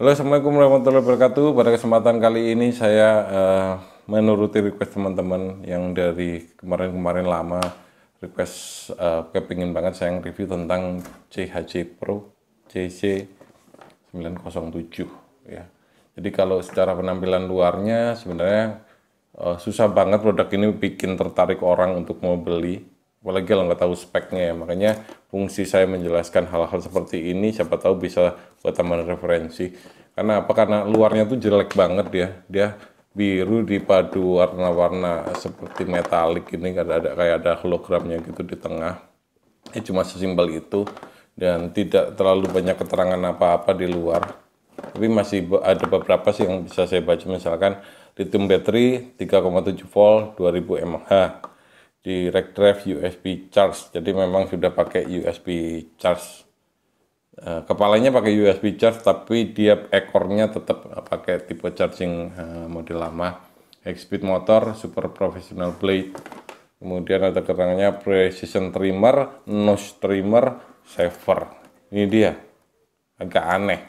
Halo, Assalamualaikum warahmatullahi wabarakatuh. Pada kesempatan kali ini saya uh, menuruti request teman-teman yang dari kemarin-kemarin lama request uh, kepingin banget saya review tentang CHC Pro CC 907 ya. Jadi kalau secara penampilan luarnya sebenarnya uh, susah banget produk ini bikin tertarik orang untuk mau beli apalagi kalau nggak tahu speknya ya makanya fungsi saya menjelaskan hal-hal seperti ini siapa tahu bisa buat teman referensi karena apa karena luarnya tuh jelek banget ya dia biru dipadu warna-warna seperti metalik ini kadang ada kayak ada hologramnya gitu di tengah ini ya cuma sesimpel itu dan tidak terlalu banyak keterangan apa-apa di luar tapi masih ada beberapa sih yang bisa saya baca misalkan lithium battery 3,7 volt 2000 mAh Direct rack drive USB charge. Jadi memang sudah pakai USB charge. Eh, kepalanya pakai USB charge tapi dia ekornya tetap eh, pakai tipe charging eh, model lama. X-Speed motor, super professional blade. Kemudian ada keterangannya precision trimmer, nose trimmer, saver. Ini dia. Agak aneh.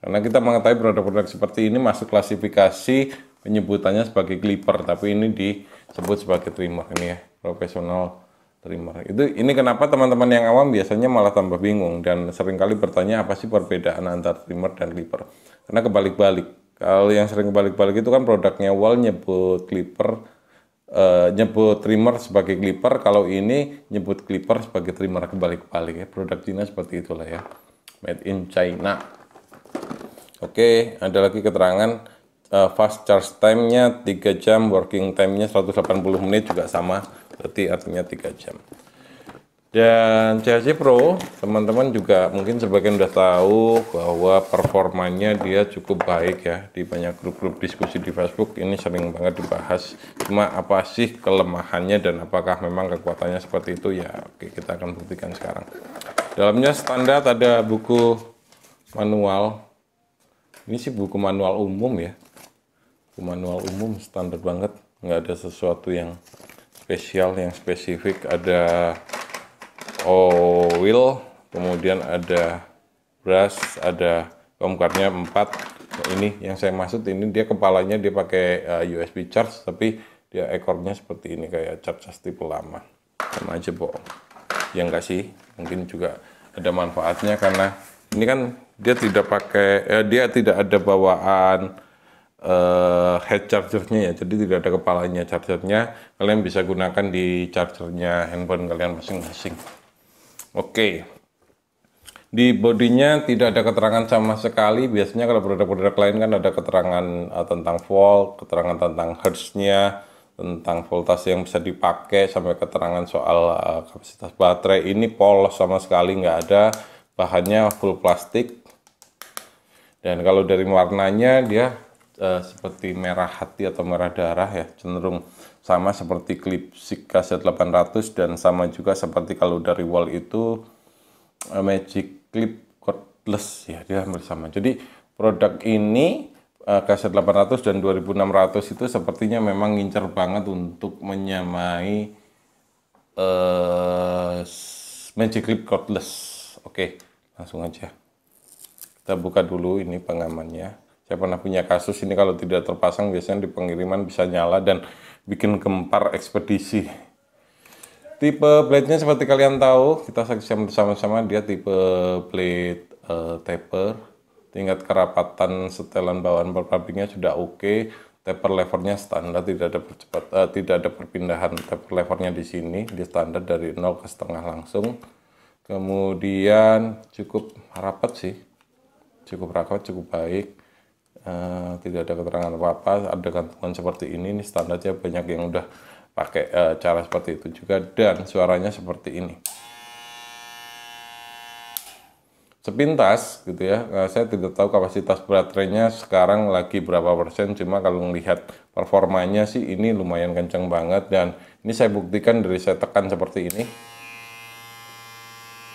Karena kita mengetahui produk-produk seperti ini masuk klasifikasi penyebutannya sebagai clipper tapi ini disebut sebagai trimmer ini ya profesional trimmer itu ini kenapa teman-teman yang awam biasanya malah tambah bingung dan seringkali bertanya apa sih perbedaan antara trimmer dan clipper karena kebalik-balik kalau yang sering kebalik-balik itu kan produknya wall nyebut clipper Uh, nyebut trimmer sebagai clipper kalau ini nyebut clipper sebagai trimmer kebalik-balik ya produk Cina seperti itulah ya made in China oke okay, ada lagi keterangan uh, fast charge time-nya 3 jam, working time-nya 180 menit juga sama, berarti artinya 3 jam. Dan CHC Pro, teman-teman juga mungkin sebagian sudah tahu bahwa performanya dia cukup baik ya di banyak grup-grup diskusi di Facebook ini sering banget dibahas. Cuma apa sih kelemahannya dan apakah memang kekuatannya seperti itu ya oke kita akan buktikan sekarang. Dalamnya standar ada buku manual. Ini sih buku manual umum ya manual umum standar banget nggak ada sesuatu yang spesial yang spesifik ada oil kemudian ada brush ada komkarnya 4 ini yang saya maksud ini dia kepalanya dia pakai uh, eh, USB charge tapi dia ekornya seperti ini kayak charge tipe lama sama aja bohong yang enggak sih mungkin juga ada manfaatnya karena ini kan dia tidak pakai eh, dia tidak ada bawaan uh, head chargernya ya jadi tidak ada kepalanya chargernya kalian bisa gunakan di chargernya handphone kalian masing-masing oke di bodinya tidak ada keterangan sama sekali biasanya kalau produk-produk lain kan ada keterangan uh, tentang volt keterangan tentang hertznya tentang voltase yang bisa dipakai sampai keterangan soal uh, kapasitas baterai ini polos sama sekali nggak ada bahannya full plastik dan kalau dari warnanya dia uh, seperti merah hati atau merah darah ya cenderung sama seperti Sika z 800 dan sama juga seperti kalau dari wall itu uh, magic clip cordless ya dia hampir sama jadi produk ini uh, eh, KZ800 dan 2600 itu sepertinya memang ngincer banget untuk menyamai uh, magic clip cordless oke langsung aja kita buka dulu ini pengamannya saya pernah punya kasus ini kalau tidak terpasang biasanya di pengiriman bisa nyala dan bikin gempar ekspedisi tipe plate-nya seperti kalian tahu kita saksikan bersama-sama dia tipe plate uh, taper tingkat kerapatan setelan bawaan berpabriknya sudah oke okay. taper levernya standar tidak ada percepat uh, tidak ada perpindahan taper levernya di sini di standar dari nol ke setengah langsung kemudian cukup rapat sih cukup rapat cukup baik Eh, tidak ada keterangan apa-apa ada gantungan seperti ini ini standarnya banyak yang udah pakai e, cara seperti itu juga dan suaranya seperti ini sepintas gitu ya eh, saya tidak tahu kapasitas baterainya sekarang lagi berapa persen cuma kalau melihat performanya sih ini lumayan kencang banget dan ini saya buktikan dari saya tekan seperti ini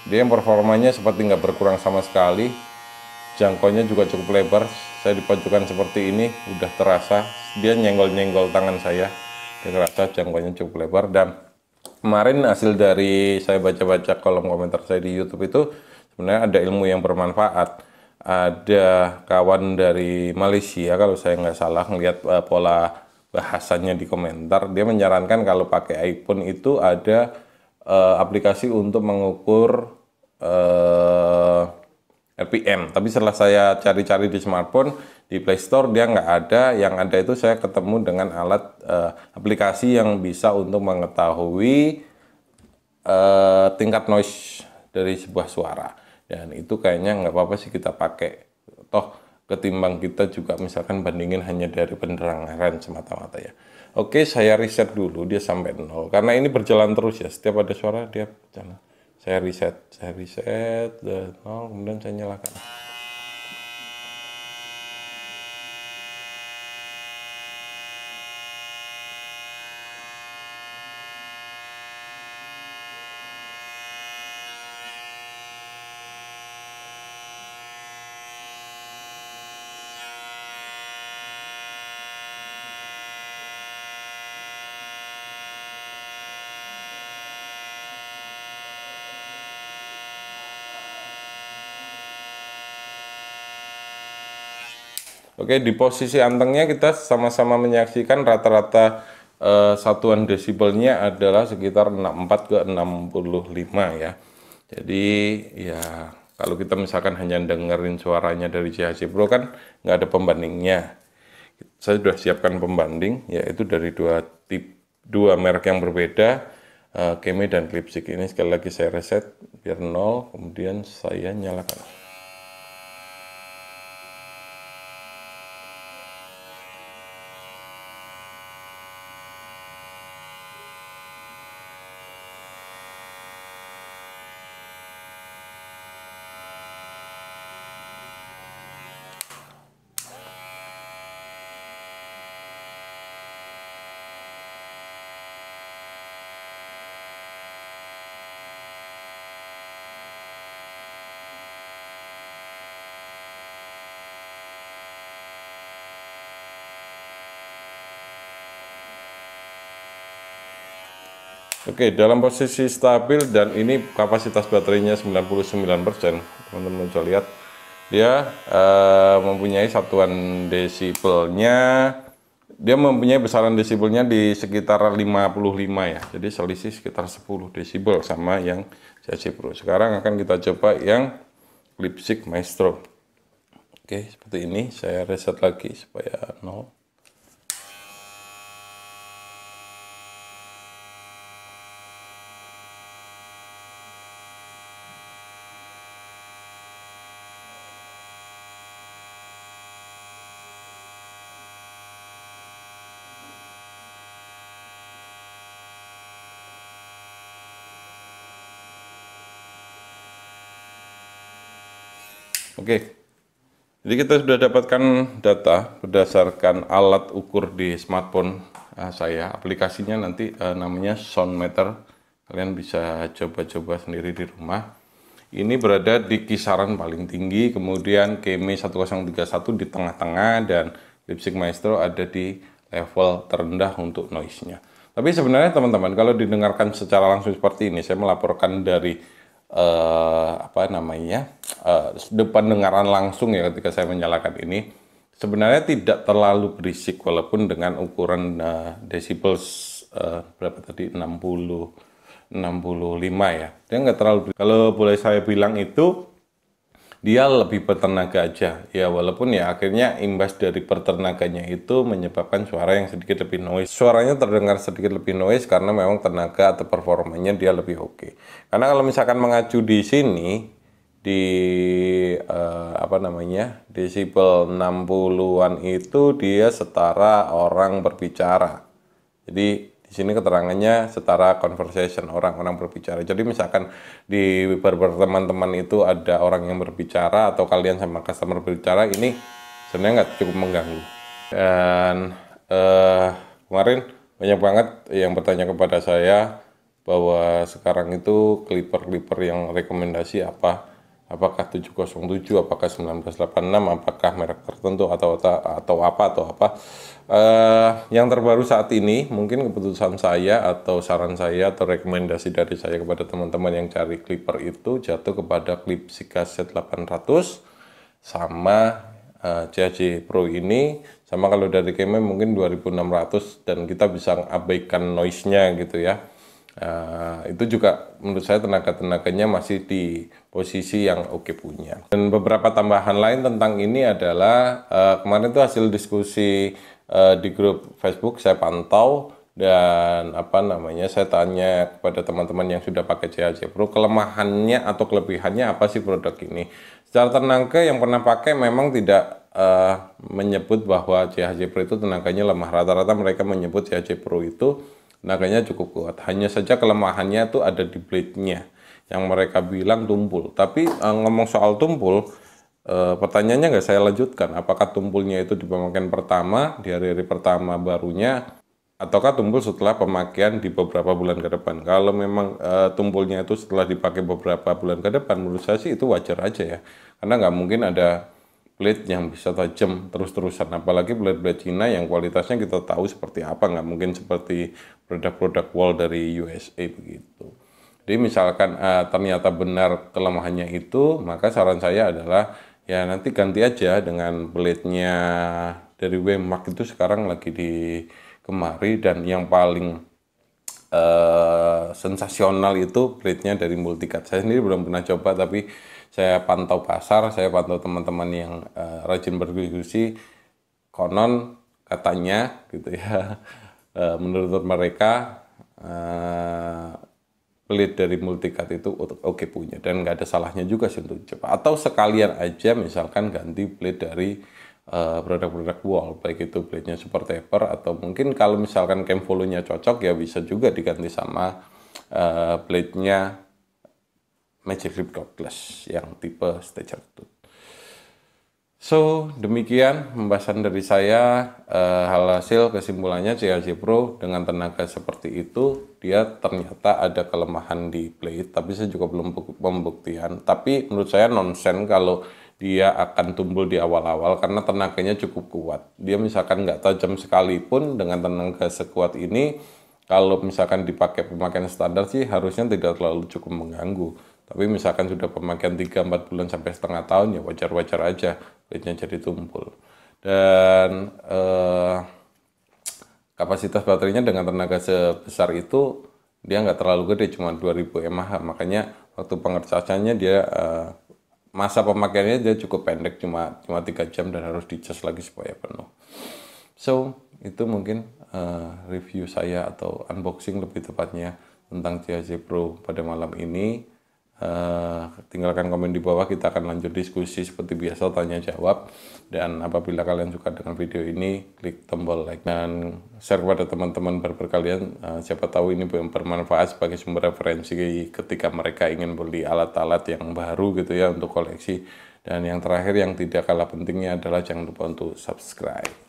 dia yang performanya seperti nggak berkurang sama sekali jangkauannya juga cukup lebar saya dipajukan seperti ini udah terasa dia nyenggol-nyenggol tangan saya dia terasa jangkauannya cukup lebar dan kemarin hasil dari saya baca-baca kolom komentar saya di YouTube itu sebenarnya ada ilmu yang bermanfaat ada kawan dari Malaysia kalau saya nggak salah melihat eh, pola bahasanya di komentar dia menyarankan kalau pakai iPhone itu ada uh, aplikasi untuk mengukur uh, RPM. Tapi setelah saya cari-cari di smartphone, di Play Store dia nggak ada. Yang ada itu saya ketemu dengan alat uh, aplikasi yang bisa untuk mengetahui uh, tingkat noise dari sebuah suara. Dan itu kayaknya nggak apa-apa sih kita pakai. Toh ketimbang kita juga misalkan bandingin hanya dari penerangan semata-mata ya. Oke, saya riset dulu dia sampai nol karena ini berjalan terus ya. Setiap ada suara dia berjalan saya reset saya reset dan nol kemudian saya nyalakan Oke, di posisi antengnya kita sama-sama menyaksikan rata-rata eh, satuan desibelnya adalah sekitar 64 ke 65 ya. Jadi ya kalau kita misalkan hanya dengerin suaranya dari CHC Pro kan nggak ada pembandingnya. Saya sudah siapkan pembanding yaitu dari dua tip dua merek yang berbeda uh, Keme dan Klipsik ini sekali lagi saya reset biar nol kemudian saya nyalakan. Oke, dalam posisi stabil dan ini kapasitas baterainya 99%, teman-teman bisa lihat. Dia uh, mempunyai satuan desibelnya, dia mempunyai besaran desibelnya di sekitar 55 ya. Jadi selisih sekitar 10 desibel sama yang CC Pro. Sekarang akan kita coba yang Lipstick Maestro. Oke, seperti ini. Saya reset lagi supaya nol. Oke. Jadi kita sudah dapatkan data berdasarkan alat ukur di smartphone uh, saya. Aplikasinya nanti uh, namanya Soundmeter. Kalian bisa coba-coba sendiri di rumah. Ini berada di kisaran paling tinggi, kemudian KME 1031 di tengah-tengah dan Lipstick Maestro ada di level terendah untuk noise-nya. Tapi sebenarnya teman-teman kalau didengarkan secara langsung seperti ini, saya melaporkan dari uh, apa namanya uh, eh, dengaran langsung ya ketika saya menyalakan ini sebenarnya tidak terlalu berisik walaupun dengan ukuran uh, eh, decibel uh, berapa tadi 60 65 ya dia nggak terlalu berisik. kalau boleh saya bilang itu dia lebih bertenaga aja ya walaupun ya akhirnya imbas dari pertenaganya itu menyebabkan suara yang sedikit lebih noise suaranya terdengar sedikit lebih noise karena memang tenaga atau performanya dia lebih oke okay. karena kalau misalkan mengacu di sini di eh, apa namanya disipel 60-an itu dia setara orang berbicara jadi di sini keterangannya setara conversation orang-orang berbicara. Jadi misalkan di berteman teman itu ada orang yang berbicara atau kalian sama customer berbicara ini sebenarnya nggak cukup mengganggu. Dan uh, kemarin banyak banget yang bertanya kepada saya bahwa sekarang itu clipper-clipper yang rekomendasi apa? Apakah 707, apakah 1986, apakah merek tertentu atau atau apa atau apa? Uh, yang terbaru saat ini mungkin keputusan saya atau saran saya atau rekomendasi dari saya kepada teman-teman yang cari clipper itu jatuh kepada clip Zika Z800 sama uh, Pro ini sama kalau dari Kemen mungkin 2600 dan kita bisa abaikan noise-nya gitu ya uh, itu juga menurut saya tenaga-tenaganya masih di posisi yang oke okay punya dan beberapa tambahan lain tentang ini adalah uh, kemarin itu hasil diskusi uh, di grup Facebook saya pantau dan apa namanya saya tanya kepada teman-teman yang sudah pakai CAC Pro kelemahannya atau kelebihannya apa sih produk ini secara tenaga yang pernah pakai memang tidak uh, menyebut bahwa CHC Pro itu tenaganya lemah rata-rata mereka menyebut CHC Pro itu tenaganya cukup kuat hanya saja kelemahannya itu ada di blade-nya yang mereka bilang tumpul tapi uh, ngomong soal tumpul E, pertanyaannya nggak saya lanjutkan, apakah tumpulnya itu di pemakaian pertama, di hari-hari pertama barunya, ataukah tumpul setelah pemakaian di beberapa bulan ke depan? Kalau memang e, tumpulnya itu setelah dipakai beberapa bulan ke depan, menurut saya sih itu wajar aja ya. Karena nggak mungkin ada blade yang bisa tajam terus-terusan. Apalagi blade-blade Cina yang kualitasnya kita tahu seperti apa, nggak mungkin seperti produk-produk wall dari USA begitu. Jadi misalkan uh, ternyata benar kelemahannya itu, maka saran saya adalah ya nanti ganti aja dengan blade-nya dari Wemak itu sekarang lagi di kemari dan yang paling uh, sensasional itu blade-nya dari Multicut. Saya sendiri belum pernah coba tapi saya pantau pasar, saya pantau teman-teman yang uh, rajin berdiskusi konon katanya gitu ya uh, menurut mereka lead dari multikat itu oke okay punya dan nggak ada salahnya juga sih untuk coba atau sekalian aja misalkan ganti blade dari uh, produk-produk wall baik itu blade-nya super taper atau mungkin kalau misalkan cam volume nya cocok ya bisa juga diganti sama uh, blade-nya magic grip glass yang tipe stager tuh So, demikian pembahasan dari saya. E, eh, hal hasil kesimpulannya CLC Pro dengan tenaga seperti itu, dia ternyata ada kelemahan di plate, tapi saya juga belum pembuktian. Tapi menurut saya nonsen kalau dia akan tumbuh di awal-awal karena tenaganya cukup kuat. Dia misalkan nggak tajam sekalipun dengan tenaga sekuat ini, kalau misalkan dipakai pemakaian standar sih harusnya tidak terlalu cukup mengganggu tapi misalkan sudah pemakaian 3-4 bulan sampai setengah tahun ya wajar-wajar aja kulitnya jadi tumpul. Dan eh, kapasitas baterainya dengan tenaga sebesar itu dia nggak terlalu gede cuma 2000 mAh makanya waktu pengecasannya dia eh, masa pemakaiannya dia cukup pendek cuma cuma 3 jam dan harus dicas lagi supaya penuh. So, itu mungkin uh, review saya atau unboxing lebih tepatnya tentang CHC Pro pada malam ini. Eh, tinggalkan komen di bawah, kita akan lanjut diskusi seperti biasa tanya jawab. Dan apabila kalian suka dengan video ini, klik tombol like dan share kepada teman-teman berperkalian eh, siapa tahu ini bermanfaat sebagai sumber referensi ketika mereka ingin beli alat-alat yang baru gitu ya untuk koleksi. Dan yang terakhir yang tidak kalah pentingnya adalah jangan lupa untuk subscribe.